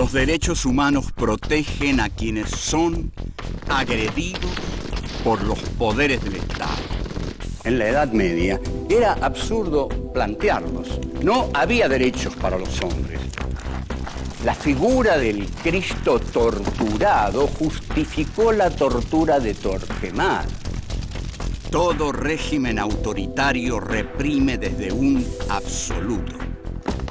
Los derechos humanos protegen a quienes son agredidos por los poderes del Estado. En la Edad Media era absurdo plantearlos. No había derechos para los hombres. La figura del Cristo torturado justificó la tortura de Torquemada. Todo régimen autoritario reprime desde un absoluto.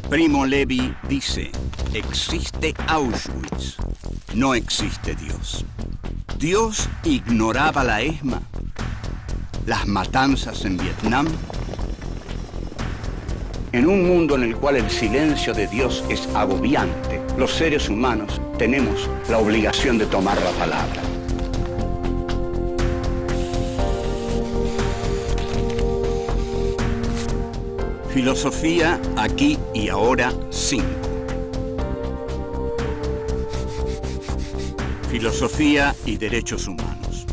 Primo Levi dice, Existe Auschwitz. No existe Dios. Dios ignoraba la ESMA, las matanzas en Vietnam. En un mundo en el cual el silencio de Dios es agobiante, los seres humanos tenemos la obligación de tomar la palabra. Filosofía aquí y ahora sí. Filosofía y Derechos Humanos.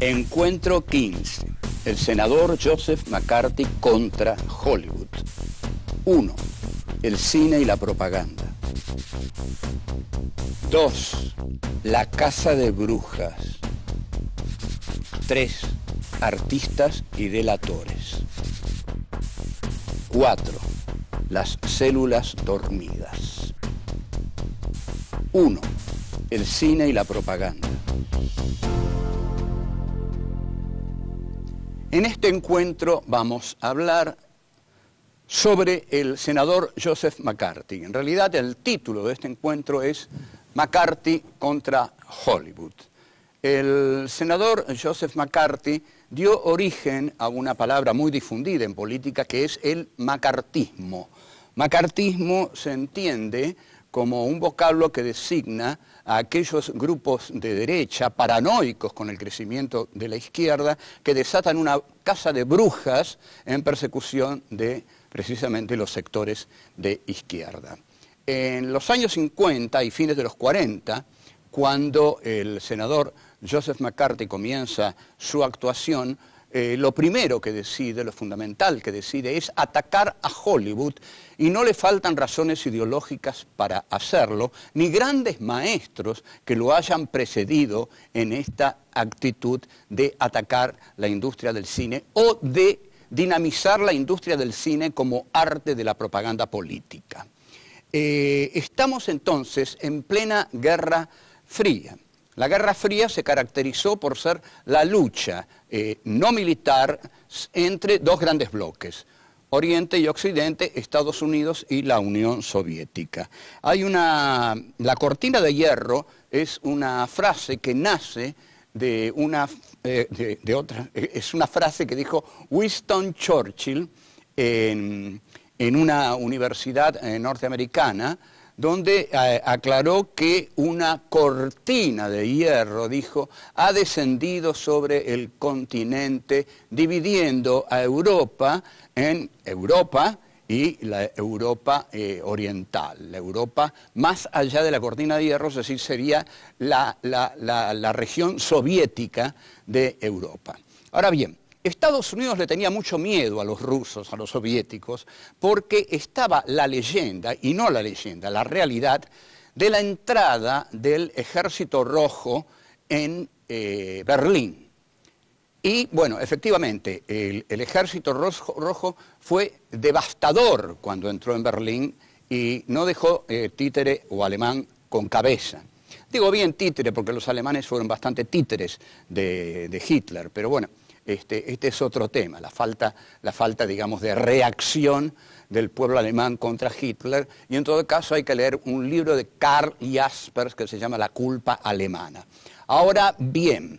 Encuentro 15. El senador Joseph McCarthy contra Hollywood. 1. El cine y la propaganda. 2. La casa de brujas. 3. Artistas y delatores. 4. Las células dormidas. 1 el cine y la propaganda. En este encuentro vamos a hablar sobre el senador Joseph McCarthy. En realidad el título de este encuentro es McCarthy contra Hollywood. El senador Joseph McCarthy dio origen a una palabra muy difundida en política que es el macartismo. Macartismo se entiende como un vocablo que designa a aquellos grupos de derecha paranoicos con el crecimiento de la izquierda que desatan una casa de brujas en persecución de precisamente los sectores de izquierda. En los años 50 y fines de los 40, cuando el senador Joseph McCarthy comienza su actuación, eh, lo primero que decide, lo fundamental que decide es atacar a Hollywood y no le faltan razones ideológicas para hacerlo, ni grandes maestros que lo hayan precedido en esta actitud de atacar la industria del cine o de dinamizar la industria del cine como arte de la propaganda política. Eh, estamos entonces en plena guerra fría. La Guerra Fría se caracterizó por ser la lucha eh, no militar entre dos grandes bloques, Oriente y Occidente, Estados Unidos y la Unión Soviética. Hay una, la cortina de hierro es una frase que nace de una, eh, otra, eh, es una frase que dijo Winston Churchill en una universidad norteamericana donde eh, aclaró que una cortina de hierro, dijo, ha descendido sobre el continente, dividiendo a Europa en Europa y la Europa eh, oriental, la Europa más allá de la cortina de hierro, es decir, sería la, la región soviética de Europa. Ahora bien, Estados Unidos le tenía mucho miedo a los rusos, a los soviéticos, porque estaba la leyenda, y no la leyenda, la realidad, de la entrada del ejército rojo en eh, Berlín. Y bueno, efectivamente, el, ejército rojo, fue devastador cuando entró en Berlín y no dejó eh, títere o alemán con cabeza. Digo bien títere porque los alemanes fueron bastante títeres de Hitler, pero bueno. Este, este, es otro tema, la falta, digamos, de reacción del pueblo alemán contra Hitler. Y en todo caso hay que leer un libro de Karl Jaspers que se llama La culpa alemana. Ahora bien,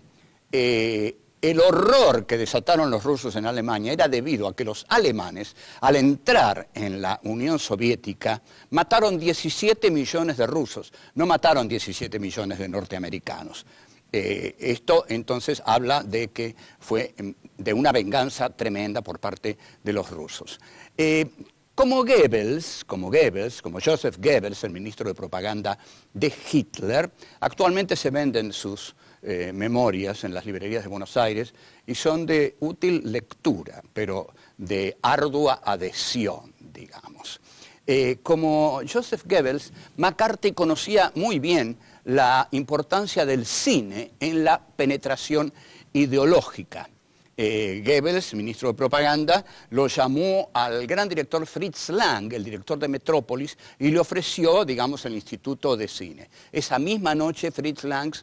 eh, el horror que desataron los rusos en Alemania era debido a que los alemanes, al entrar en la Unión Soviética, mataron 17 millones de rusos, no mataron 17 millones de norteamericanos, eh, esto entonces habla de que fue em, de una venganza tremenda por parte de los rusos. Eh, como Goebbels, como Goebbels, como Joseph Goebbels, el ministro de propaganda de Hitler, actualmente se venden sus eh, memorias en las librerías de Buenos Aires y son de útil lectura, pero de ardua adhesión, digamos. como Joseph Goebbels, McCarthy conocía muy bien la importancia del cine en la penetración ideológica. Eh, Goebbels, ministro de Propaganda, lo llamó al gran director Fritz Lang, el director de Metrópolis, y le ofreció, digamos, el Instituto de Cine. Esa misma noche Fritz Lang,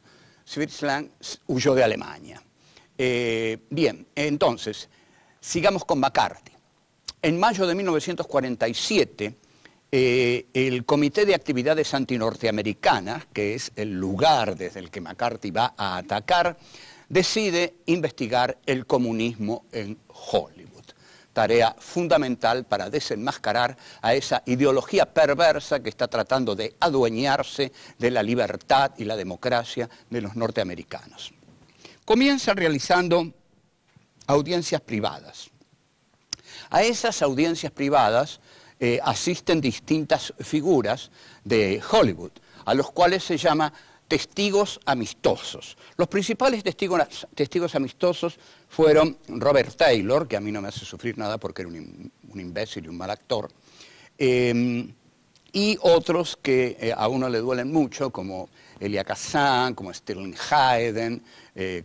huyó de Alemania. Eh, bien, entonces, sigamos con McCarthy. En mayo de 1947, eh, el Comité de Actividades Antinorteamericanas, que es el lugar desde el que McCarthy va a atacar, decide investigar el comunismo en Hollywood. Tarea fundamental para desenmascarar a esa ideología perversa que está tratando de adueñarse de la libertad y la democracia de los norteamericanos. Comienza realizando audiencias privadas. A esas audiencias privadas eh, asisten distintas figuras de Hollywood, a los cuales se llama testigos amistosos. Los principales testigos, testigos, amistosos fueron Robert Taylor, que a mí no me hace sufrir nada porque era un, imbécil y un mal actor, em, y otros que eh, a uno le duelen mucho, como Elia Kazan, como Sterling Hayden, eh,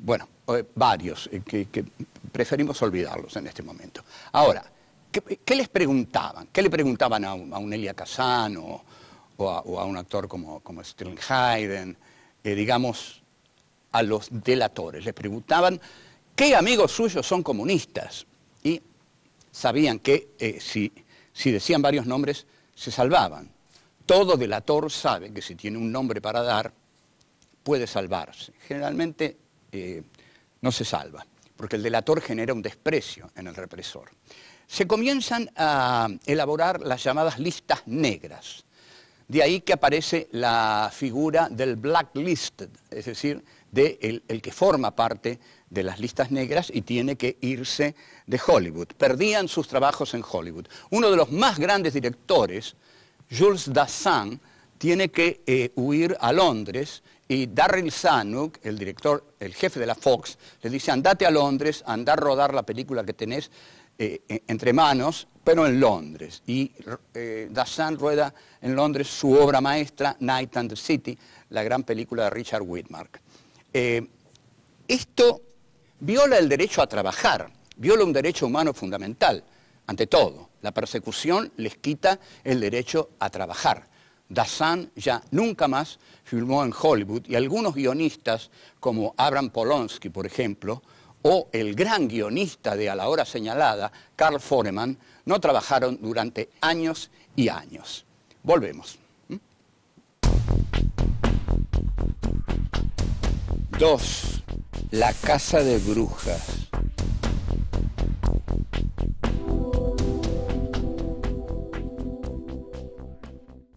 bueno, varios, que, que preferimos olvidarlos en este momento. Ahora, ¿Qué, les preguntaban? ¿Qué le preguntaban a un, Elia Kazan o, a, un actor como, como Sterling Hayden? Eh, digamos, a los delatores. Les preguntaban qué amigos suyos son comunistas. Y sabían que eh, si, decían varios nombres, se salvaban. Todo delator sabe que si tiene un nombre para dar, puede salvarse. Generalmente eh, no se salva, porque el delator genera un desprecio en el represor se comienzan a elaborar las llamadas listas negras. De ahí que aparece la figura del blacklisted, es decir, del el, que forma parte de las listas negras y tiene que irse de Hollywood. Perdían sus trabajos en Hollywood. Uno de los más grandes directores, Jules Dassin, tiene que eh, huir a Londres y Darryl Zanuck, el director, el jefe de la Fox, le dice, andate a Londres, anda a rodar la película que tenés eh, e, entre manos, pero en Londres. Y eh, rueda en Londres su obra maestra, Night and the City, la gran película de Richard Whitmark. Eh, esto viola el derecho a trabajar, viola un derecho humano fundamental, ante todo. La persecución les quita el derecho a trabajar. ...Dazan ya nunca más filmó en Hollywood y algunos guionistas como Abraham Polonsky, por ejemplo, o el gran guionista de A la hora señalada, Carl Foreman, no trabajaron durante años y años. Volvemos. 2 Dos. La casa de brujas.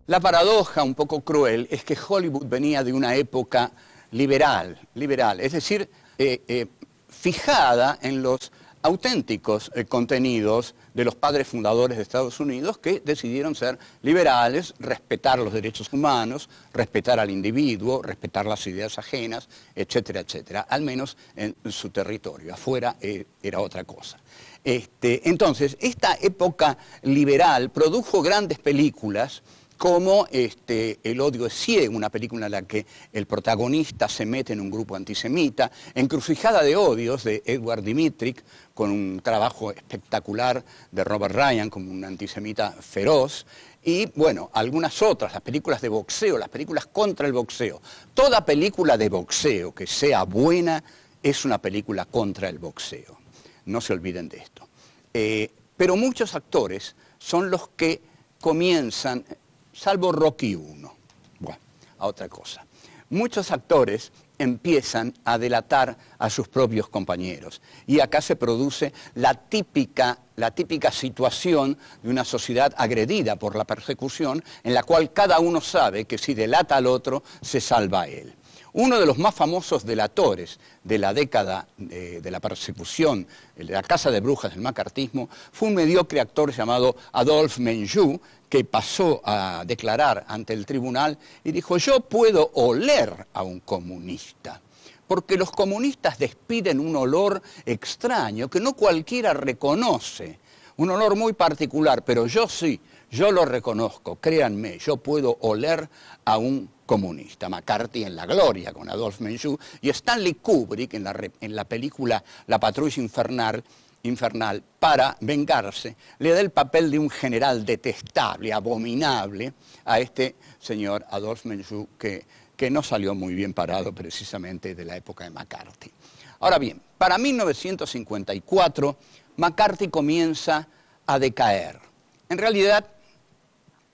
La paradoja un poco cruel es que Hollywood venía de una época liberal, liberal, es decir, eh, eh, fijada en los auténticos eh, contenidos de los padres fundadores de Estados Unidos que decidieron ser liberales, respetar los derechos humanos, respetar al individuo, respetar las ideas ajenas, etcétera, etcétera, al menos en su territorio, afuera eh, era otra cosa. Este, entonces, esta época liberal produjo grandes películas, como este, El odio es ciego, una película en la que el protagonista se mete en un grupo antisemita, Encrucijada de odios de Edward Dimitrik, con un trabajo espectacular de Robert Ryan como un antisemita feroz, y bueno, algunas otras, las películas de boxeo, las películas contra el boxeo. Toda película de boxeo que sea buena es una película contra el boxeo. No se olviden de esto. Eh, pero muchos actores son los que comienzan salvo Rocky 1. Bueno, a otra cosa. Muchos actores empiezan a delatar a sus propios compañeros. Y acá se produce la típica, la típica situación de una sociedad agredida por la persecución, en la cual cada uno sabe que si delata al otro, se salva a él. Uno de los más famosos delatores de la década de, eh, de la persecución, de la Casa de Brujas del Macartismo, fue un mediocre actor llamado Adolphe Menjou, que pasó a declarar ante el tribunal y dijo, yo puedo oler a un comunista, porque los comunistas despiden un olor extraño que no cualquiera reconoce, un olor muy particular, pero yo sí, yo lo reconozco, créanme, yo puedo oler a un comunista. McCarthy en La Gloria con Adolf Menchú y Stanley Kubrick en la, en la película La Patrulla Infernal infernal para vengarse, le da el papel de un general detestable, abominable, a este señor Adolf Menchú, que, no salió muy bien parado precisamente de la época de McCarthy. Ahora bien, para 1954, McCarthy comienza a decaer. En realidad,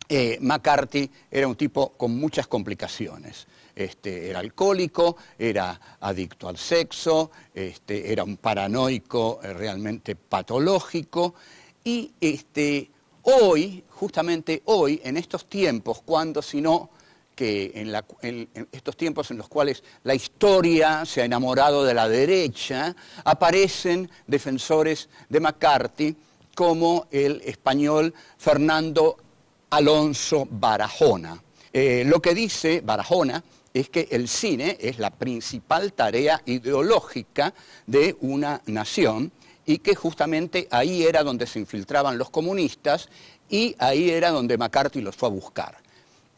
eh, McCarthy era un tipo con muchas complicaciones. Este, era alcohólico, era adicto al sexo, este, era un paranoico eh, realmente patológico y este, hoy, justamente hoy, en estos tiempos, cuando si no que en, estos tiempos en los cuales la historia se ha enamorado de la derecha, aparecen defensores de McCarthy como el español Fernando Alonso Barajona. Eh, lo que dice Barajona es que el cine es la principal tarea ideológica de una nación y que justamente ahí era donde se infiltraban los comunistas y ahí era donde McCarthy los fue a buscar.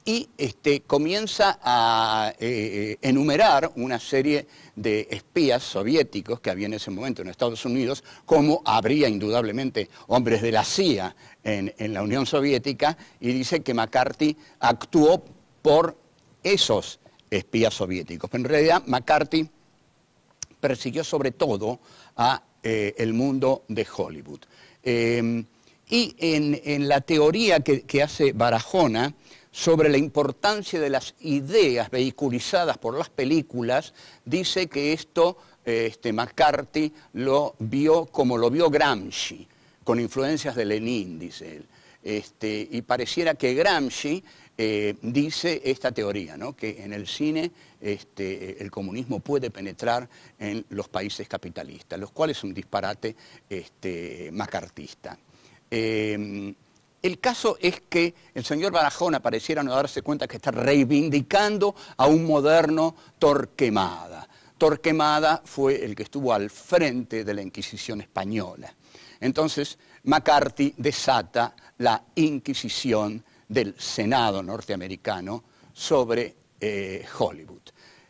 Y este, comienza a eh, eh, enumerar una serie de espías soviéticos que había en ese momento en Estados Unidos, como habría indudablemente hombres de la CIA en, en la Unión Soviética, y dice que McCarthy actuó por esos espías soviéticos. Pero en realidad McCarthy persiguió sobre todo a eh, el mundo de Hollywood. Eh, y en, la teoría que, hace Barajona sobre la importancia de las ideas vehiculizadas por las películas, dice que esto eh, este McCarthy lo vio como lo vio Gramsci, con influencias de Lenin, dice él. Este, y pareciera que Gramsci eh, dice esta teoría, que en el cine este, el comunismo puede penetrar en los países capitalistas, los cuales es un disparate este, macartista. Eh, el caso es que el señor Barajona pareciera no darse cuenta que está reivindicando a un moderno Torquemada. Torquemada fue el que estuvo al frente de la Inquisición española. Entonces, McCarthy desata la Inquisición del Senado norteamericano sobre eh, Hollywood.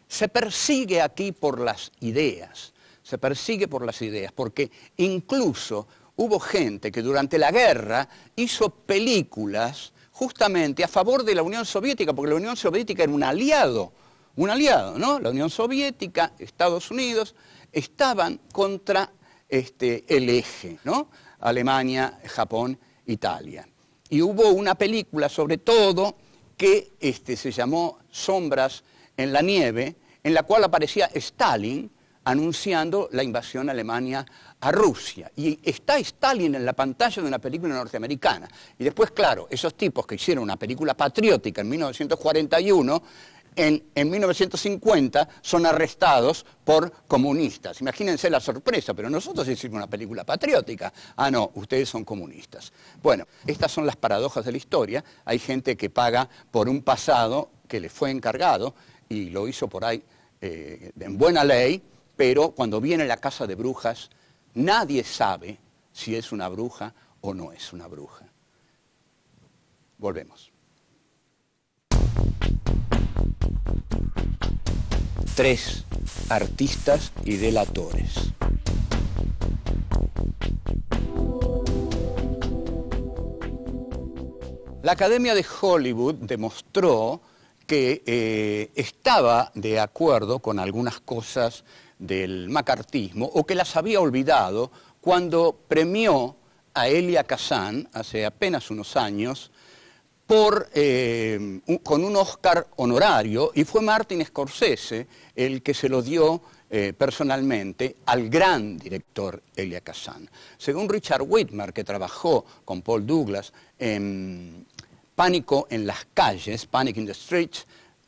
Se persigue aquí por las ideas, se persigue por las ideas, porque incluso hubo gente que durante la guerra hizo películas justamente a favor de la Unión Soviética, porque la Unión Soviética era un aliado, un aliado, ¿no? La Unión Soviética, Estados Unidos, estaban contra este, el eje, ¿no? Alemania, Japón, Italia y hubo una película sobre todo que este, se llamó Sombras en la Nieve, en la cual aparecía Stalin anunciando la invasión a Alemania a Rusia. Y está Stalin en la pantalla de una película norteamericana. Y después, claro, esos tipos que hicieron una película patriótica en 1941, en, 1950 son arrestados por comunistas. Imagínense la sorpresa, pero nosotros hicimos una película patriótica. Ah, no, ustedes son comunistas. Bueno, estas son las paradojas de la historia. Hay gente que paga por un pasado que le fue encargado y lo hizo por ahí eh, en buena ley, pero cuando viene la casa de brujas, nadie sabe si es una bruja o no es una bruja. Volvemos. tres artistas y delatores. La Academia de Hollywood demostró que eh, estaba de acuerdo con algunas cosas del macartismo o que las había olvidado cuando premió a Elia Kazan hace apenas unos años eh, con un Oscar honorario y fue Martin Scorsese el que se lo dio eh, personalmente al gran director Elia Kazan. Según Richard Whitmer, que trabajó con Paul Douglas en Pánico en las calles, Panic in the Streets,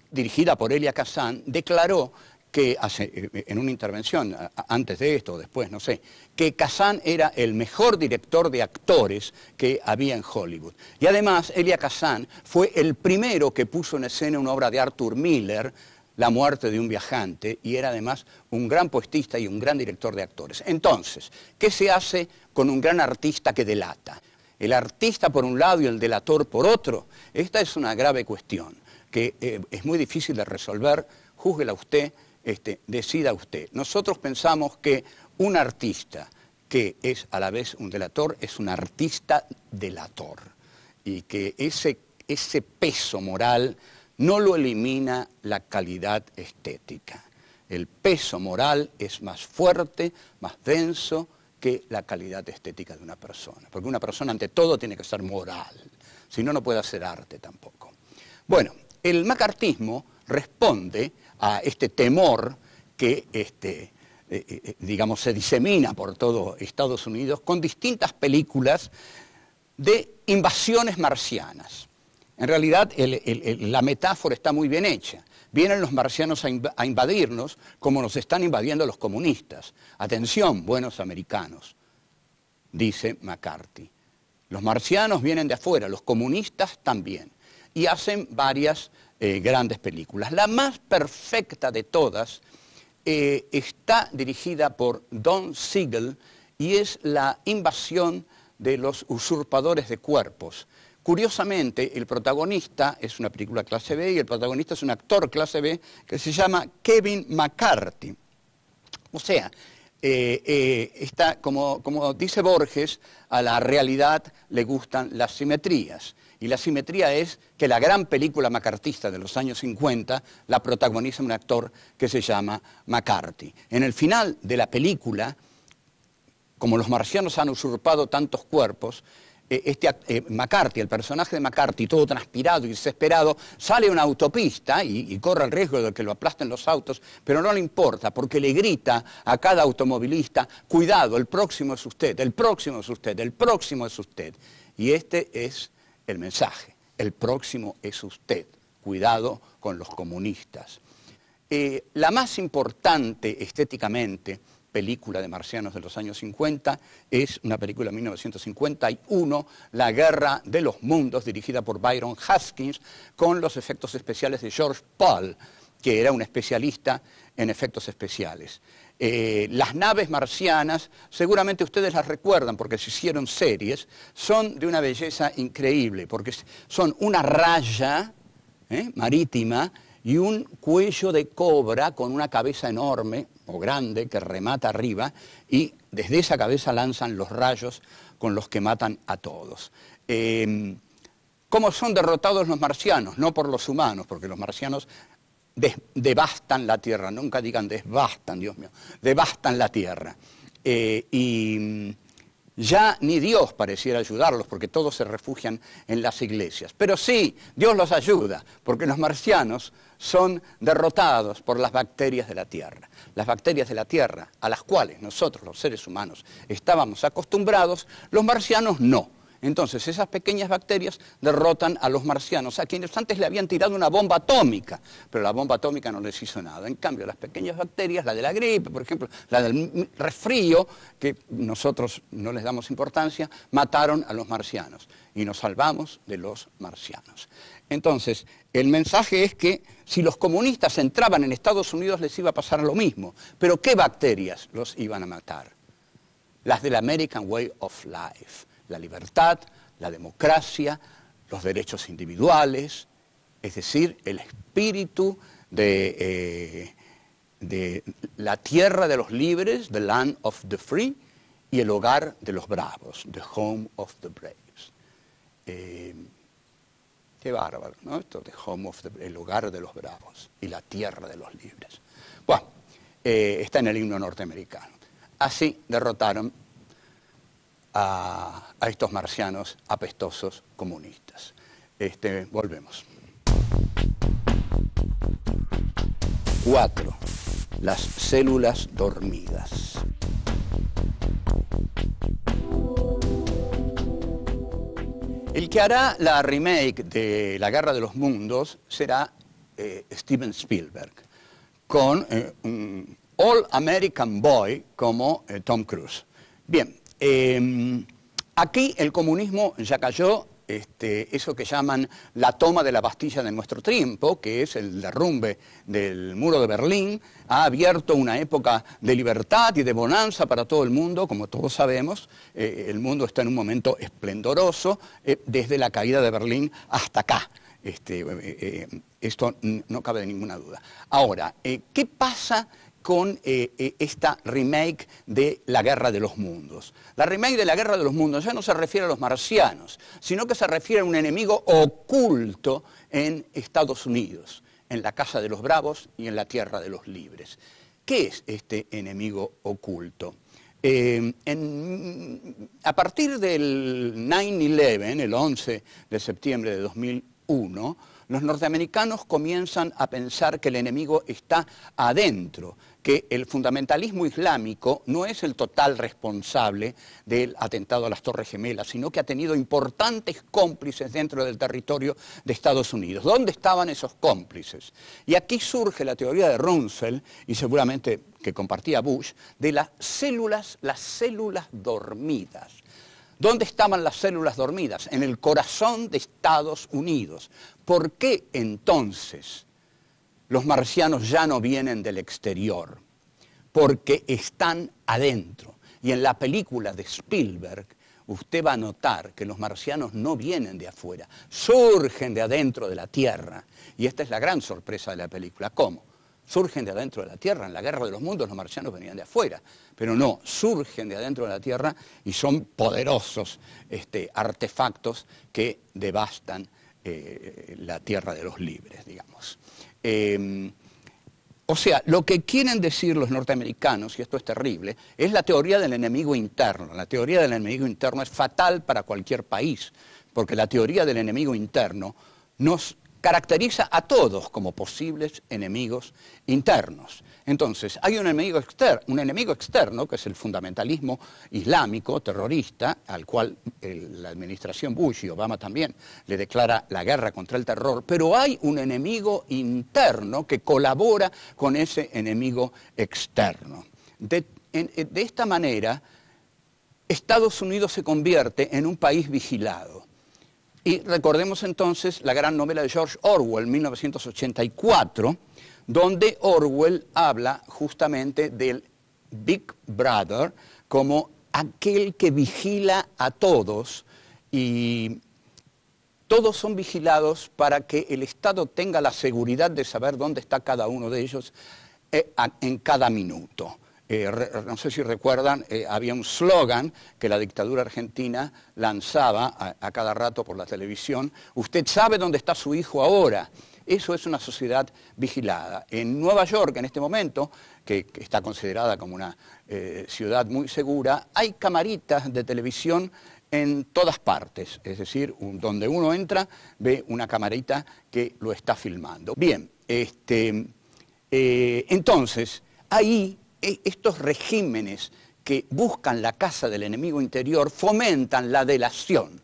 dirigida por Elia Kazan, declaró que hace, eh, eh, en una intervención antes de esto o después, no sé, que Kazán era el mejor director de actores que había en Hollywood. Y además, Elia Kazán fue el primero que puso en escena una obra de Arthur Miller, La muerte de un viajante, y era además un gran poetista y un gran director de actores. Entonces, ¿qué se hace con un gran artista que delata? El artista por un lado y el delator por otro. Esta es una grave cuestión que eh, es muy difícil de resolver. Júzguela usted este, decida usted. Nosotros pensamos que un artista que es a la vez un delator es un artista delator y que ese, ese peso moral no lo elimina la calidad estética. El peso moral es más fuerte, más denso que la calidad estética de una persona, porque una persona ante todo tiene que ser moral, si no, no puede hacer arte tampoco. Bueno, el macartismo responde a este temor que, este, eh, eh, digamos, se disemina por todo Estados Unidos con distintas películas de invasiones marcianas. En realidad, la metáfora está muy bien hecha. Vienen los marcianos a, a invadirnos como nos están invadiendo los comunistas. Atención, buenos americanos, dice McCarthy. Los marcianos vienen de afuera, los comunistas también. Y hacen varias eh, grandes películas. La más perfecta de todas eh, está dirigida por Don Siegel y es La invasión de los usurpadores de cuerpos. Curiosamente, el protagonista es una película clase B y el protagonista es un actor clase B que se llama Kevin McCarthy. O sea, eh, como dice Borges, a la realidad le gustan las simetrías. Y la simetría es que la gran película macartista de los años 50 la protagoniza un actor que se llama McCarthy. En el final de la película, como los marcianos han usurpado tantos cuerpos, eh, este, eh, McCarthy, el personaje de McCarthy, todo transpirado y desesperado, sale a una autopista y, y, corre el riesgo de que lo aplasten los autos, pero no le importa porque le grita a cada automovilista, cuidado, el próximo es usted, el próximo es usted, el próximo es usted. Y este es el mensaje. El próximo es usted. Cuidado con los comunistas. Eh, la más importante estéticamente película de marcianos de los años 50 es una película de 1951, La Guerra de los Mundos, dirigida por Byron Haskins, con los efectos especiales de George Paul, que era un especialista en efectos especiales. Eh, las naves marcianas, seguramente ustedes las recuerdan porque se hicieron series, son de una belleza increíble, porque son una raya ¿eh? marítima y un cuello de cobra con una cabeza enorme o grande que remata arriba y desde esa cabeza lanzan los rayos con los que matan a todos. Em, ¿Cómo son derrotados los marcianos? No por los humanos, porque los marcianos devastan la tierra, nunca digan devastan, Dios mío, devastan la tierra. Eh, y mm, ya ni Dios pareciera ayudarlos, porque todos se refugian en las iglesias. Pero sí, Dios los ayuda, porque los marcianos son derrotados por las bacterias de la Tierra. Las bacterias de la Tierra, a las cuales nosotros los seres humanos estábamos acostumbrados, los marcianos no entonces, esas pequeñas bacterias derrotan a los marcianos, a quienes antes le habían tirado una bomba atómica, pero la bomba atómica no les hizo nada. En cambio, las pequeñas bacterias, la de la gripe, por ejemplo, la del resfrío, que nosotros no les damos importancia, mataron a los marcianos y nos salvamos de los marcianos. Entonces, el mensaje es que si los comunistas entraban en Estados Unidos les iba a pasar lo mismo, pero ¿qué bacterias los iban a matar? Las del American Way of Life la libertad, la democracia, los derechos individuales, es decir, el espíritu eh, de, la tierra de los libres, the land of the free, y el hogar de los bravos, the home of the braves. Eh, qué bárbaro, ¿no? Esto home of the, el hogar de los bravos y la tierra de los libres. Bueno, eh, está en el himno norteamericano. Así derrotaron a, estos marcianos apestosos comunistas. Este, volvemos. 4. Las células dormidas. El que hará la remake de La Guerra de los Mundos será eh, Steven Spielberg, con eh, un All American Boy como eh, Tom Cruise. Bien, Em, aquí el comunismo ya cayó este, eso que llaman la toma de la Bastilla de nuestro tiempo, que es el derrumbe del muro de Berlín, ha abierto una época de libertad y de bonanza para todo el mundo, como todos sabemos, eh, el mundo está en un momento esplendoroso eh, desde la caída de Berlín hasta acá. Este, eh, esto no cabe de ninguna duda. Ahora, ¿qué pasa con eh, eh, esta remake de La Guerra de los Mundos. La remake de La Guerra de los Mundos ya no se refiere a los marcianos, sino que se refiere a un enemigo oculto en Estados Unidos, en la Casa de los Bravos y en la Tierra de los Libres. ¿Qué es este enemigo oculto? Eh, a partir del 9-11, el 11 de septiembre de 2001, los norteamericanos comienzan a pensar que el enemigo está adentro, que el fundamentalismo islámico no es el total responsable del atentado a las Torres Gemelas, sino que ha tenido importantes cómplices dentro del territorio de Estados Unidos. ¿Dónde estaban esos cómplices? Y aquí surge la teoría de Rumsfeld, y seguramente que compartía Bush, de las células, las células dormidas. ¿Dónde estaban las células dormidas? En el corazón de Estados Unidos. ¿Por qué entonces los marcianos ya no vienen del exterior? Porque están adentro. Y en la película de Spielberg, usted va a notar que los marcianos no vienen de afuera, surgen de adentro de la Tierra. Y esta es la gran sorpresa de la película. ¿Cómo? Surgen de adentro de la Tierra. En la Guerra de los Mundos los marcianos venían de afuera pero no, surgen de adentro de la Tierra y son poderosos este, artefactos que devastan eh, la Tierra de los libres, digamos. Em, o sea, lo que quieren decir los norteamericanos, y esto es terrible, es la teoría del enemigo interno. La teoría del enemigo interno es fatal para cualquier país, porque la teoría del enemigo interno nos caracteriza a todos como posibles enemigos internos. Entonces, hay un enemigo, externo, un enemigo externo, que es el fundamentalismo islámico, terrorista, al cual eh, la administración Bush y Obama también le declara la guerra contra el terror, pero hay un enemigo interno que colabora con ese enemigo externo. de eh, esta manera, Estados Unidos se convierte en un país vigilado y recordemos entonces la gran novela de George Orwell, 1984, donde Orwell habla justamente del Big Brother como aquel que vigila a todos y todos son vigilados para que el Estado tenga la seguridad de saber dónde está cada uno de ellos eh, en cada minuto. Eh, no sé si recuerdan, eh, había un slogan que la dictadura argentina lanzaba a, cada rato por la televisión, usted sabe dónde está su hijo ahora. Eso es una sociedad vigilada. En Nueva York, en este momento, que, está considerada como una eh, ciudad muy segura, hay camaritas de televisión en todas partes, es decir, donde uno entra ve una camarita que lo está filmando. Bien, este, entonces, ahí e, estos regímenes que buscan la casa del enemigo interior fomentan la delación.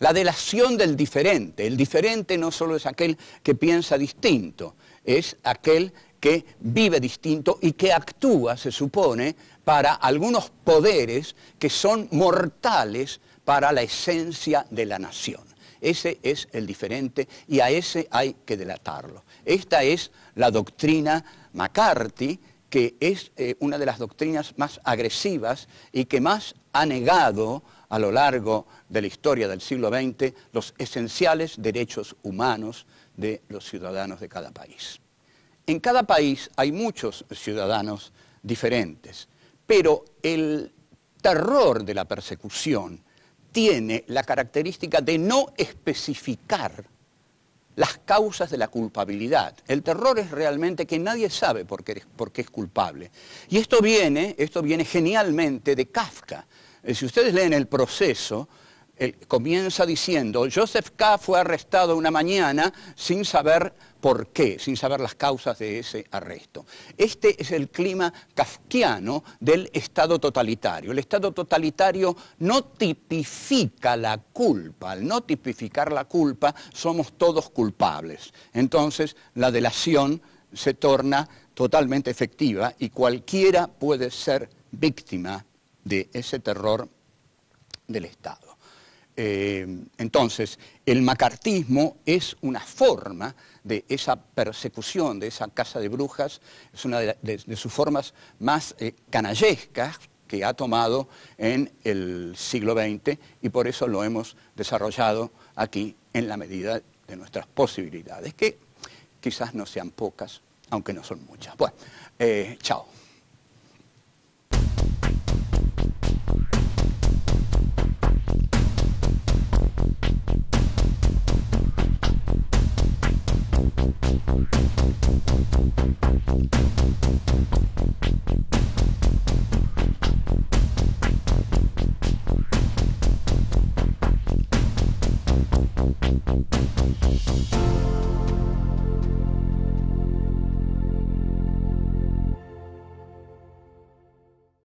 La delación del diferente. El diferente no solo es aquel que piensa distinto, es aquel que vive distinto y que actúa, se supone, para algunos poderes que son mortales para la esencia de la nación. Ese es el diferente y a ese hay que delatarlo. Esta es la doctrina McCarthy que es eh, una de las doctrinas más agresivas y que más ha negado a lo largo de la historia del siglo XX los esenciales derechos humanos de los ciudadanos de cada país. En cada país hay muchos ciudadanos diferentes, pero el terror de la persecución tiene la característica de no especificar las causas de la culpabilidad. El terror es realmente que nadie sabe por qué, es culpable. Y esto viene, esto viene genialmente de Kafka. Eh, si ustedes leen el proceso, comienza diciendo, Joseph K. fue arrestado una mañana sin saber por qué, sin saber las causas de ese arresto. Este es el clima kafkiano del Estado totalitario. El Estado totalitario no tipifica la culpa. Al no tipificar la culpa, somos todos culpables. Entonces, la delación se torna totalmente efectiva y cualquiera puede ser víctima de ese terror del Estado. Eh, entonces, el macartismo es una forma de esa persecución, de esa casa de brujas, es una de, sus formas más eh, canallescas que ha tomado en el siglo XX y por eso lo hemos desarrollado aquí en la medida de nuestras posibilidades, que quizás no sean pocas, aunque no son muchas. Bueno, eh, chao. Thank you.